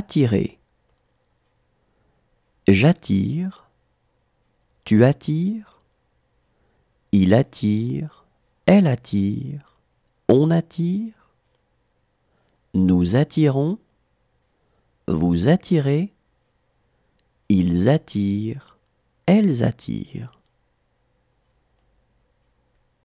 Attirer. J'attire. Tu attires. Il attire. Elle attire. On attire. Nous attirons. Vous attirez. Ils attirent. Elles attirent.